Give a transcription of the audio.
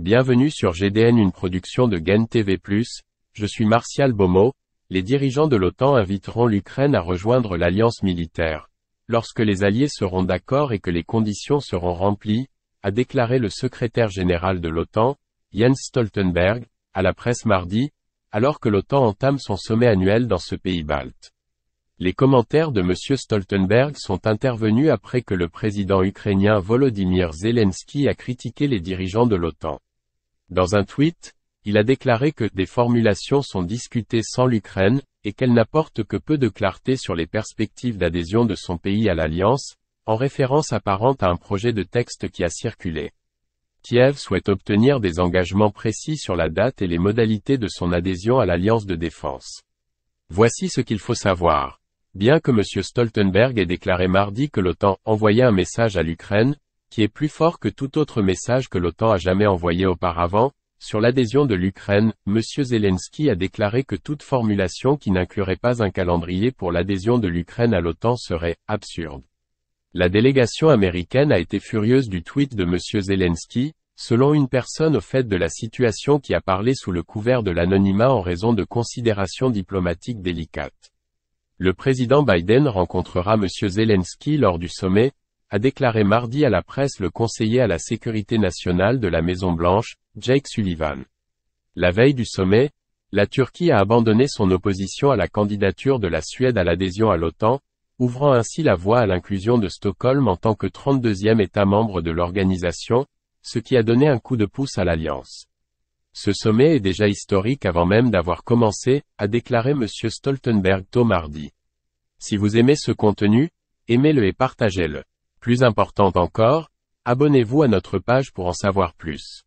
Bienvenue sur GDN une production de GAN TV+, je suis Martial Baumot, les dirigeants de l'OTAN inviteront l'Ukraine à rejoindre l'alliance militaire. Lorsque les alliés seront d'accord et que les conditions seront remplies, a déclaré le secrétaire général de l'OTAN, Jens Stoltenberg, à la presse mardi, alors que l'OTAN entame son sommet annuel dans ce pays balte. Les commentaires de M. Stoltenberg sont intervenus après que le président ukrainien Volodymyr Zelensky a critiqué les dirigeants de l'OTAN. Dans un tweet, il a déclaré que des formulations sont discutées sans l'Ukraine, et qu'elles n'apportent que peu de clarté sur les perspectives d'adhésion de son pays à l'Alliance, en référence apparente à un projet de texte qui a circulé. Kiev souhaite obtenir des engagements précis sur la date et les modalités de son adhésion à l'Alliance de défense. Voici ce qu'il faut savoir. Bien que M. Stoltenberg ait déclaré mardi que l'OTAN envoyait un message à l'Ukraine, qui est plus fort que tout autre message que l'OTAN a jamais envoyé auparavant, sur l'adhésion de l'Ukraine, M. Zelensky a déclaré que toute formulation qui n'inclurait pas un calendrier pour l'adhésion de l'Ukraine à l'OTAN serait absurde. La délégation américaine a été furieuse du tweet de M. Zelensky, selon une personne au fait de la situation qui a parlé sous le couvert de l'anonymat en raison de considérations diplomatiques délicates. Le président Biden rencontrera M. Zelensky lors du sommet, a déclaré mardi à la presse le conseiller à la sécurité nationale de la Maison-Blanche, Jake Sullivan. La veille du sommet, la Turquie a abandonné son opposition à la candidature de la Suède à l'adhésion à l'OTAN, ouvrant ainsi la voie à l'inclusion de Stockholm en tant que 32e État membre de l'organisation, ce qui a donné un coup de pouce à l'Alliance. Ce sommet est déjà historique avant même d'avoir commencé, a déclaré M. Stoltenberg tôt mardi. Si vous aimez ce contenu, aimez-le et partagez-le. Plus importante encore, abonnez-vous à notre page pour en savoir plus.